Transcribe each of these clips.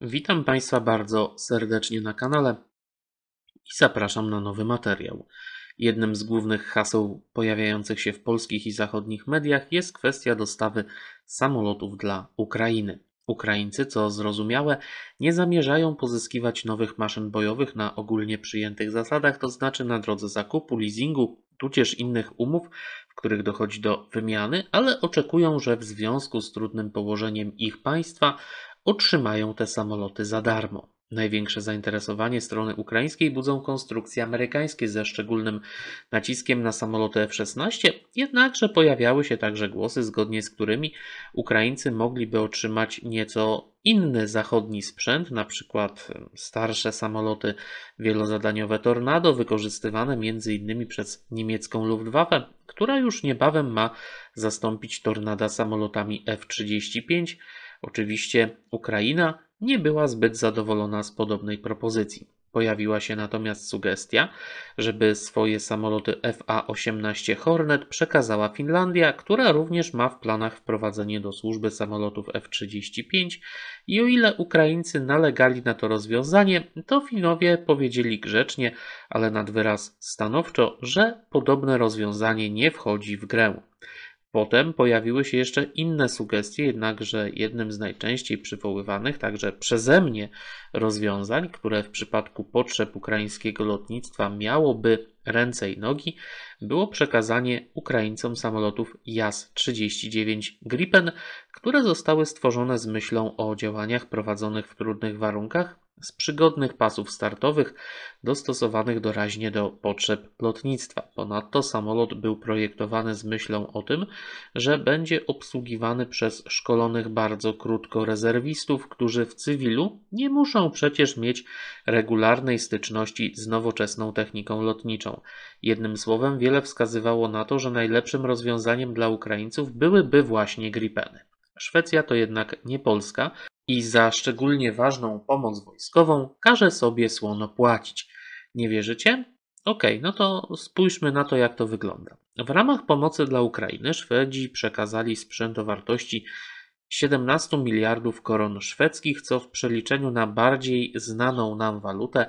Witam Państwa bardzo serdecznie na kanale i zapraszam na nowy materiał. Jednym z głównych haseł pojawiających się w polskich i zachodnich mediach jest kwestia dostawy samolotów dla Ukrainy. Ukraińcy, co zrozumiałe, nie zamierzają pozyskiwać nowych maszyn bojowych na ogólnie przyjętych zasadach, to znaczy na drodze zakupu, leasingu, tudzież innych umów, w których dochodzi do wymiany, ale oczekują, że w związku z trudnym położeniem ich państwa otrzymają te samoloty za darmo. Największe zainteresowanie strony ukraińskiej budzą konstrukcje amerykańskie ze szczególnym naciskiem na samoloty F-16, jednakże pojawiały się także głosy, zgodnie z którymi Ukraińcy mogliby otrzymać nieco inny zachodni sprzęt, na przykład starsze samoloty wielozadaniowe Tornado, wykorzystywane m.in. przez niemiecką Luftwaffe, która już niebawem ma zastąpić Tornada samolotami F-35 Oczywiście Ukraina nie była zbyt zadowolona z podobnej propozycji. Pojawiła się natomiast sugestia, żeby swoje samoloty FA-18 Hornet przekazała Finlandia, która również ma w planach wprowadzenie do służby samolotów F-35 i o ile Ukraińcy nalegali na to rozwiązanie, to Finowie powiedzieli grzecznie, ale nad wyraz stanowczo, że podobne rozwiązanie nie wchodzi w grę. Potem pojawiły się jeszcze inne sugestie, jednakże jednym z najczęściej przywoływanych także przeze mnie rozwiązań, które w przypadku potrzeb ukraińskiego lotnictwa miałoby ręce i nogi, było przekazanie Ukraińcom samolotów JAS-39 Gripen, które zostały stworzone z myślą o działaniach prowadzonych w trudnych warunkach z przygodnych pasów startowych dostosowanych doraźnie do potrzeb lotnictwa. Ponadto samolot był projektowany z myślą o tym, że będzie obsługiwany przez szkolonych bardzo krótko rezerwistów, którzy w cywilu nie muszą przecież mieć regularnej styczności z nowoczesną techniką lotniczą. Jednym słowem, wiele wskazywało na to, że najlepszym rozwiązaniem dla Ukraińców byłyby właśnie gripeny. Szwecja to jednak nie Polska, i za szczególnie ważną pomoc wojskową każe sobie słono płacić. Nie wierzycie? Okej, okay, no to spójrzmy na to, jak to wygląda. W ramach pomocy dla Ukrainy Szwedzi przekazali sprzęt o wartości 17 miliardów koron szwedzkich, co w przeliczeniu na bardziej znaną nam walutę,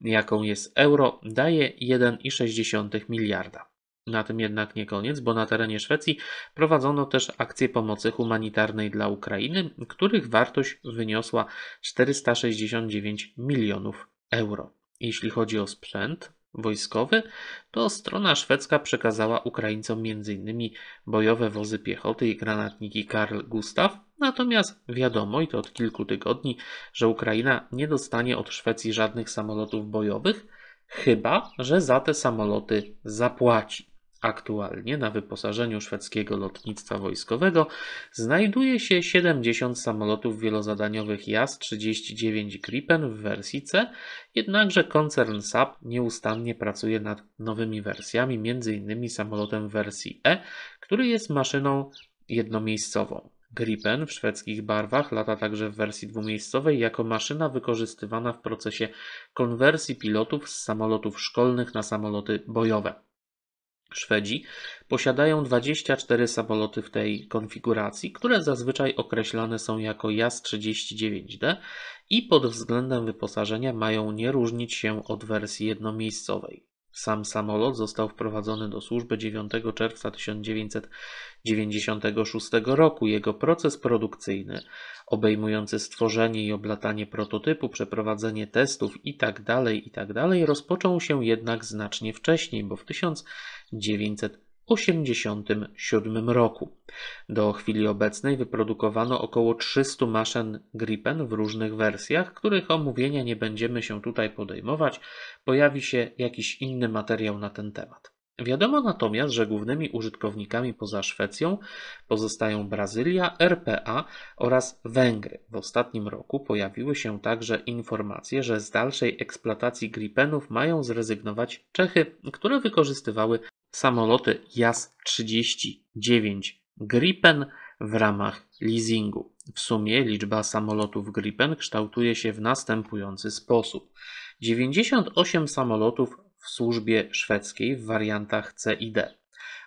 jaką jest euro, daje 1,6 miliarda. Na tym jednak nie koniec, bo na terenie Szwecji prowadzono też akcje pomocy humanitarnej dla Ukrainy, których wartość wyniosła 469 milionów euro. Jeśli chodzi o sprzęt wojskowy, to strona szwedzka przekazała Ukraińcom m.in. bojowe wozy piechoty i granatniki Karl Gustav, natomiast wiadomo i to od kilku tygodni, że Ukraina nie dostanie od Szwecji żadnych samolotów bojowych, chyba że za te samoloty zapłaci. Aktualnie na wyposażeniu szwedzkiego lotnictwa wojskowego znajduje się 70 samolotów wielozadaniowych JAS-39 Gripen w wersji C, jednakże koncern SAP nieustannie pracuje nad nowymi wersjami, m.in. samolotem wersji E, który jest maszyną jednomiejscową. Gripen w szwedzkich barwach lata także w wersji dwumiejscowej jako maszyna wykorzystywana w procesie konwersji pilotów z samolotów szkolnych na samoloty bojowe. Szwedzi posiadają 24 samoloty w tej konfiguracji, które zazwyczaj określane są jako JAS-39D i pod względem wyposażenia mają nie różnić się od wersji jednomiejscowej. Sam samolot został wprowadzony do służby 9 czerwca 1996 roku. Jego proces produkcyjny, obejmujący stworzenie i oblatanie prototypu, przeprowadzenie testów itd., tak itd., tak rozpoczął się jednak znacznie wcześniej, bo w 1900 1987 roku. Do chwili obecnej wyprodukowano około 300 maszyn Gripen w różnych wersjach, których omówienia nie będziemy się tutaj podejmować, pojawi się jakiś inny materiał na ten temat. Wiadomo natomiast, że głównymi użytkownikami poza Szwecją pozostają Brazylia, RPA oraz Węgry. W ostatnim roku pojawiły się także informacje, że z dalszej eksploatacji Gripenów mają zrezygnować Czechy, które wykorzystywały samoloty JAS-39 Gripen w ramach leasingu. W sumie liczba samolotów Gripen kształtuje się w następujący sposób. 98 samolotów w służbie szwedzkiej w wariantach C i D.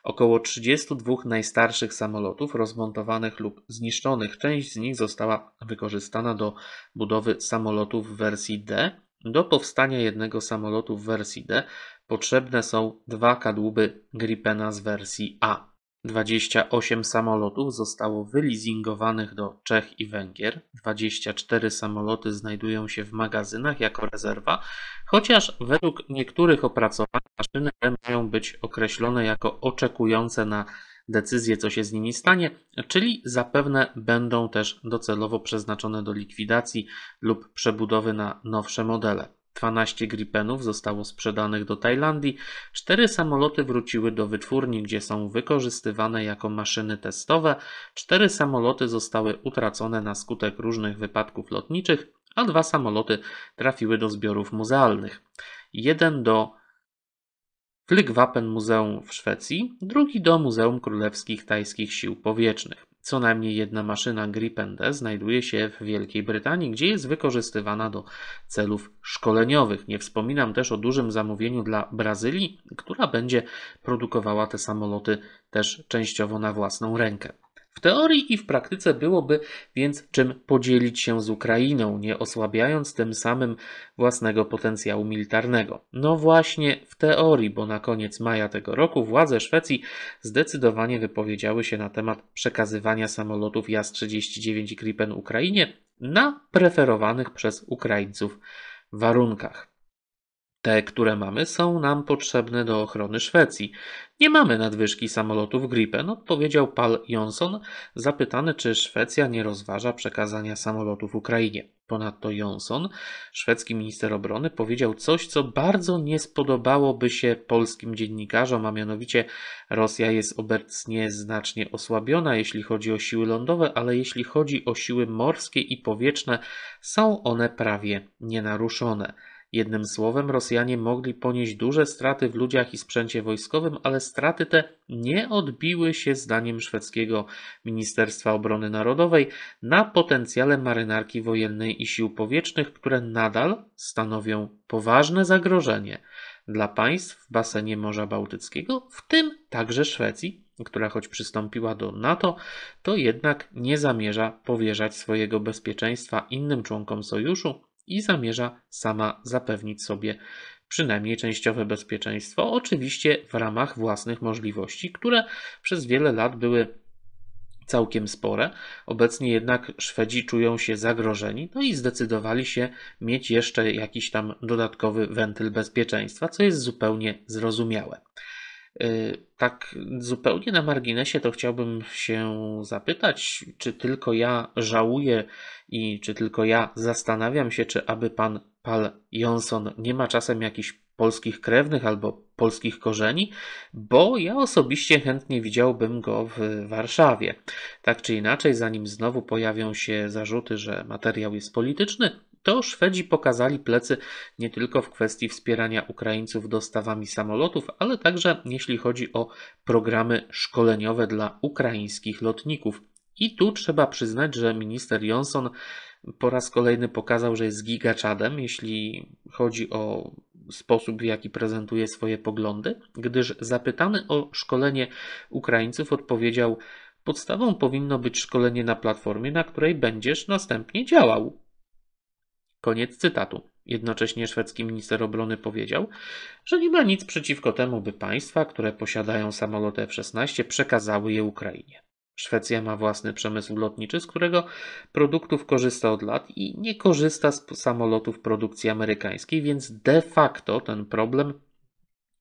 Około 32 najstarszych samolotów rozmontowanych lub zniszczonych, część z nich została wykorzystana do budowy samolotów w wersji D, do powstania jednego samolotu w wersji D potrzebne są dwa kadłuby Gripena z wersji A. 28 samolotów zostało wyleasingowanych do Czech i Węgier. 24 samoloty znajdują się w magazynach jako rezerwa, chociaż według niektórych opracowań maszyny te mają być określone jako oczekujące na decyzję, co się z nimi stanie, czyli zapewne będą też docelowo przeznaczone do likwidacji lub przebudowy na nowsze modele. 12 Gripenów zostało sprzedanych do Tajlandii, 4 samoloty wróciły do wytwórni, gdzie są wykorzystywane jako maszyny testowe, 4 samoloty zostały utracone na skutek różnych wypadków lotniczych, a dwa samoloty trafiły do zbiorów muzealnych. Jeden do Flygwapen Muzeum w Szwecji, drugi do Muzeum Królewskich Tajskich Sił Powietrznych. Co najmniej jedna maszyna Gripen D znajduje się w Wielkiej Brytanii, gdzie jest wykorzystywana do celów szkoleniowych. Nie wspominam też o dużym zamówieniu dla Brazylii, która będzie produkowała te samoloty też częściowo na własną rękę. W teorii i w praktyce byłoby więc czym podzielić się z Ukrainą, nie osłabiając tym samym własnego potencjału militarnego. No właśnie w teorii, bo na koniec maja tego roku władze Szwecji zdecydowanie wypowiedziały się na temat przekazywania samolotów JAS-39 Gripen Ukrainie na preferowanych przez Ukraińców warunkach. Te, które mamy, są nam potrzebne do ochrony Szwecji. Nie mamy nadwyżki samolotów Gripen, no, odpowiedział Pal Jonsson, zapytany, czy Szwecja nie rozważa przekazania samolotów Ukrainie. Ponadto Jonsson, szwedzki minister obrony, powiedział coś, co bardzo nie spodobałoby się polskim dziennikarzom, a mianowicie Rosja jest obecnie znacznie osłabiona, jeśli chodzi o siły lądowe, ale jeśli chodzi o siły morskie i powietrzne, są one prawie nienaruszone. Jednym słowem, Rosjanie mogli ponieść duże straty w ludziach i sprzęcie wojskowym, ale straty te nie odbiły się, zdaniem szwedzkiego Ministerstwa Obrony Narodowej, na potencjale marynarki wojennej i sił powietrznych, które nadal stanowią poważne zagrożenie dla państw w basenie Morza Bałtyckiego, w tym także Szwecji, która choć przystąpiła do NATO, to jednak nie zamierza powierzać swojego bezpieczeństwa innym członkom sojuszu, i zamierza sama zapewnić sobie przynajmniej częściowe bezpieczeństwo, oczywiście w ramach własnych możliwości, które przez wiele lat były całkiem spore. Obecnie jednak Szwedzi czują się zagrożeni, no i zdecydowali się mieć jeszcze jakiś tam dodatkowy wentyl bezpieczeństwa, co jest zupełnie zrozumiałe. Y, tak zupełnie na marginesie to chciałbym się zapytać, czy tylko ja żałuję i czy tylko ja zastanawiam się, czy aby pan Pal Johnson nie ma czasem jakichś polskich krewnych albo polskich korzeni, bo ja osobiście chętnie widziałbym go w Warszawie. Tak czy inaczej, zanim znowu pojawią się zarzuty, że materiał jest polityczny, to Szwedzi pokazali plecy nie tylko w kwestii wspierania Ukraińców dostawami samolotów, ale także jeśli chodzi o programy szkoleniowe dla ukraińskich lotników. I tu trzeba przyznać, że minister Johnson po raz kolejny pokazał, że jest gigaczadem, jeśli chodzi o sposób, w jaki prezentuje swoje poglądy, gdyż zapytany o szkolenie Ukraińców odpowiedział: Podstawą powinno być szkolenie na platformie, na której będziesz następnie działał. Koniec cytatu. Jednocześnie szwedzki minister obrony powiedział, że nie ma nic przeciwko temu, by państwa, które posiadają samoloty F-16, przekazały je Ukrainie. Szwecja ma własny przemysł lotniczy, z którego produktów korzysta od lat i nie korzysta z samolotów produkcji amerykańskiej, więc de facto ten problem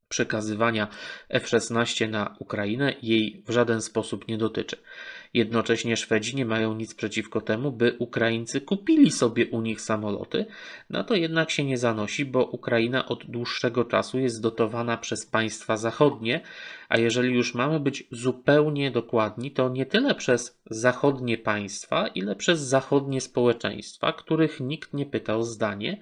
przekazywania F-16 na Ukrainę jej w żaden sposób nie dotyczy. Jednocześnie Szwedzi nie mają nic przeciwko temu, by Ukraińcy kupili sobie u nich samoloty. Na to jednak się nie zanosi, bo Ukraina od dłuższego czasu jest dotowana przez państwa zachodnie, a jeżeli już mamy być zupełnie dokładni, to nie tyle przez zachodnie państwa, ile przez zachodnie społeczeństwa, których nikt nie pytał zdanie,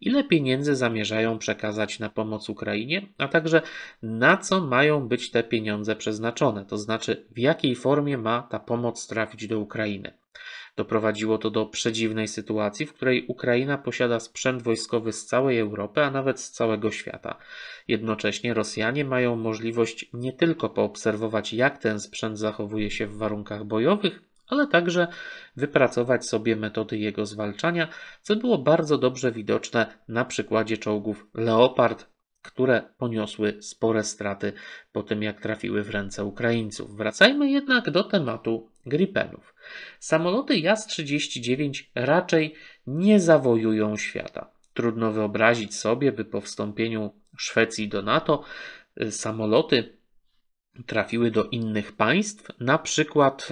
ile pieniędzy zamierzają przekazać na pomoc Ukrainie, a także na co mają być te pieniądze przeznaczone, to znaczy w jakiej formie ma ta pomoc pomoc trafić do Ukrainy. Doprowadziło to do przedziwnej sytuacji, w której Ukraina posiada sprzęt wojskowy z całej Europy, a nawet z całego świata. Jednocześnie Rosjanie mają możliwość nie tylko poobserwować, jak ten sprzęt zachowuje się w warunkach bojowych, ale także wypracować sobie metody jego zwalczania, co było bardzo dobrze widoczne na przykładzie czołgów Leopard które poniosły spore straty po tym, jak trafiły w ręce Ukraińców. Wracajmy jednak do tematu Gripenów. Samoloty JAS-39 raczej nie zawojują świata. Trudno wyobrazić sobie, by po wstąpieniu Szwecji do NATO y, samoloty trafiły do innych państw, na przykład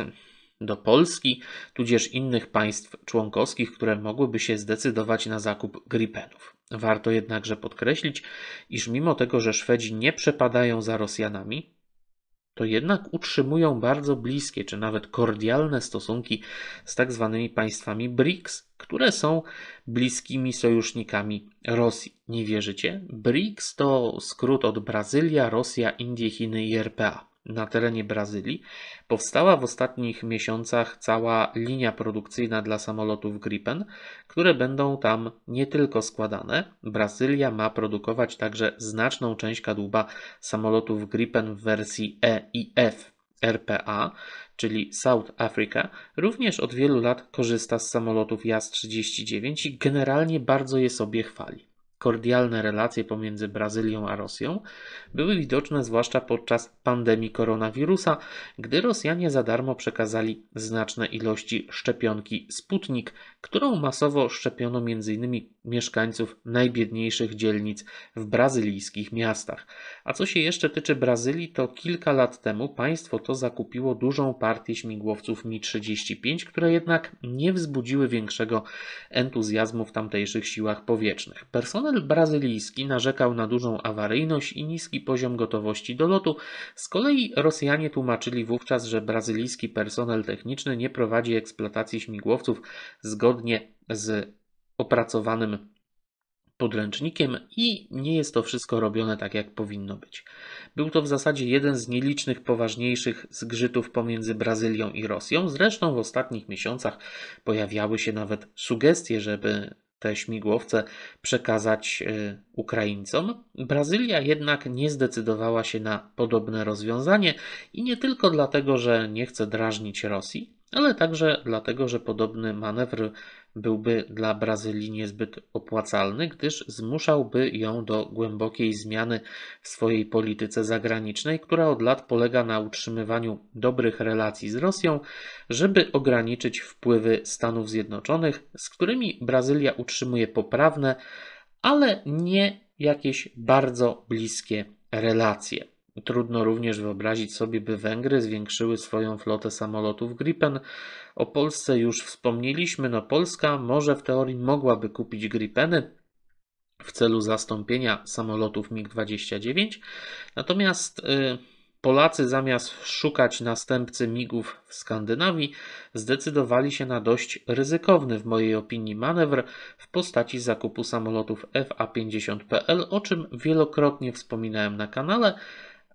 do Polski, tudzież innych państw członkowskich, które mogłyby się zdecydować na zakup Gripenów. Warto jednakże podkreślić, iż mimo tego, że Szwedzi nie przepadają za Rosjanami, to jednak utrzymują bardzo bliskie czy nawet kordialne stosunki z tak zwanymi państwami BRICS, które są bliskimi sojusznikami Rosji. Nie wierzycie? BRICS to skrót od Brazylia, Rosja, Indie, Chiny i RPA na terenie Brazylii, powstała w ostatnich miesiącach cała linia produkcyjna dla samolotów Gripen, które będą tam nie tylko składane. Brazylia ma produkować także znaczną część kadłuba samolotów Gripen w wersji E i F RPA, czyli South Africa, również od wielu lat korzysta z samolotów JAS-39 i generalnie bardzo je sobie chwali kordialne relacje pomiędzy Brazylią a Rosją były widoczne zwłaszcza podczas pandemii koronawirusa, gdy Rosjanie za darmo przekazali znaczne ilości szczepionki Sputnik, którą masowo szczepiono m.in. mieszkańców najbiedniejszych dzielnic w brazylijskich miastach. A co się jeszcze tyczy Brazylii, to kilka lat temu państwo to zakupiło dużą partię śmigłowców Mi-35, które jednak nie wzbudziły większego entuzjazmu w tamtejszych siłach powietrznych. Personel personel brazylijski narzekał na dużą awaryjność i niski poziom gotowości do lotu. Z kolei Rosjanie tłumaczyli wówczas, że brazylijski personel techniczny nie prowadzi eksploatacji śmigłowców zgodnie z opracowanym podręcznikiem i nie jest to wszystko robione tak, jak powinno być. Był to w zasadzie jeden z nielicznych poważniejszych zgrzytów pomiędzy Brazylią i Rosją. Zresztą w ostatnich miesiącach pojawiały się nawet sugestie, żeby te śmigłowce przekazać e, Ukraińcom. Brazylia jednak nie zdecydowała się na podobne rozwiązanie i nie tylko dlatego, że nie chce drażnić Rosji, ale także dlatego, że podobny manewr byłby dla Brazylii niezbyt opłacalny, gdyż zmuszałby ją do głębokiej zmiany w swojej polityce zagranicznej, która od lat polega na utrzymywaniu dobrych relacji z Rosją, żeby ograniczyć wpływy Stanów Zjednoczonych, z którymi Brazylia utrzymuje poprawne, ale nie jakieś bardzo bliskie relacje. Trudno również wyobrazić sobie, by Węgry zwiększyły swoją flotę samolotów Gripen. O Polsce już wspomnieliśmy, no Polska może w teorii mogłaby kupić Gripeny w celu zastąpienia samolotów MiG-29, natomiast y, Polacy zamiast szukać następcy MIGów w Skandynawii, zdecydowali się na dość ryzykowny, w mojej opinii, manewr w postaci zakupu samolotów FA-50PL, o czym wielokrotnie wspominałem na kanale,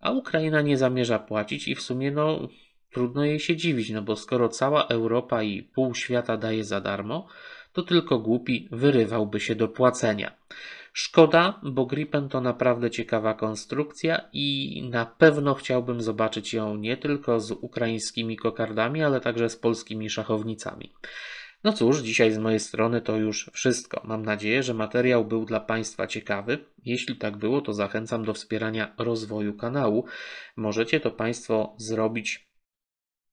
a Ukraina nie zamierza płacić i w sumie no, trudno jej się dziwić, no bo skoro cała Europa i pół świata daje za darmo, to tylko głupi wyrywałby się do płacenia. Szkoda, bo Gripen to naprawdę ciekawa konstrukcja i na pewno chciałbym zobaczyć ją nie tylko z ukraińskimi kokardami, ale także z polskimi szachownicami. No cóż, dzisiaj z mojej strony to już wszystko. Mam nadzieję, że materiał był dla Państwa ciekawy. Jeśli tak było, to zachęcam do wspierania rozwoju kanału. Możecie to Państwo zrobić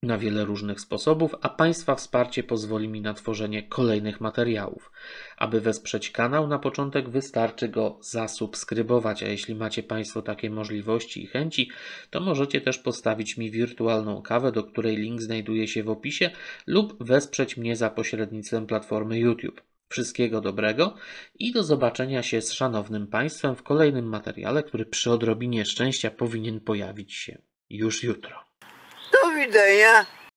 na wiele różnych sposobów, a Państwa wsparcie pozwoli mi na tworzenie kolejnych materiałów. Aby wesprzeć kanał, na początek wystarczy go zasubskrybować, a jeśli macie Państwo takie możliwości i chęci, to możecie też postawić mi wirtualną kawę, do której link znajduje się w opisie, lub wesprzeć mnie za pośrednictwem platformy YouTube. Wszystkiego dobrego i do zobaczenia się z szanownym Państwem w kolejnym materiale, który przy odrobinie szczęścia powinien pojawić się już jutro. 都不怎样。